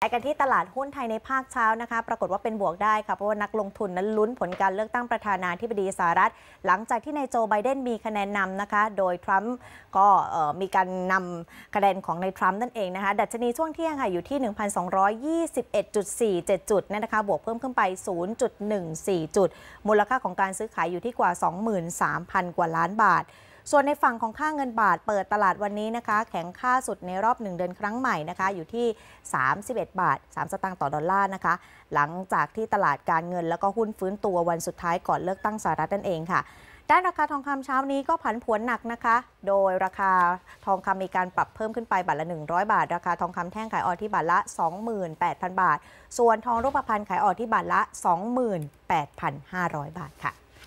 ไปกันที่ตลาดหุ้นไทยในภาคเช้านะคะปรากฏว่าเป็นบวกได้ค่ะเพราะว่านักลงทุนนั้นลุ้นผลการเลือกตั้งประธานาธิบดีสหรัฐ หลังจากที่นายโจไบเดนมีคะแนนนำนะคะ โดยทรัมป์ก็มีการนำคะแนนของนายทรัมป์นั่นเองนะคะ ดัชนีช่วงเที่ยงค่ะอยู่ที่ 1,221.47 จุดนะคะบวกเพิ่มขึ้นไป 0.14 จุด มูลค่าของการซื้อขายอยู่ที่กว่า23,000กว่าล้านบาทส่วนในฝั่งของค่าเงินบาทเปิดตลาดวันนี้นะคะ แข็งค่าสุดในรอบ1เดือนครั้งใหม่นะคะ อยู่ที่ 31 บาท 3 สตางค์ต่อดอลลาร์นะคะ หลังจากที่ตลาดการเงินแล้วก็หุ้นฟื้นตัววันสุดท้ายก่อนเลือกตั้งสหรัฐนั่นเองค่ะด้านราคาทองคำเช้านี้ก็ผันผวนหนักนะคะ โดยราคาทองคำมีการปรับเพิ่มขึ้นไปบาทละ100 บาท ราคาทองคำแท่งขายออที่บาทละ 28,000บาท ส่วนทองรูปพรรณขายออที่บาทละ 28,500 บาทค่ะ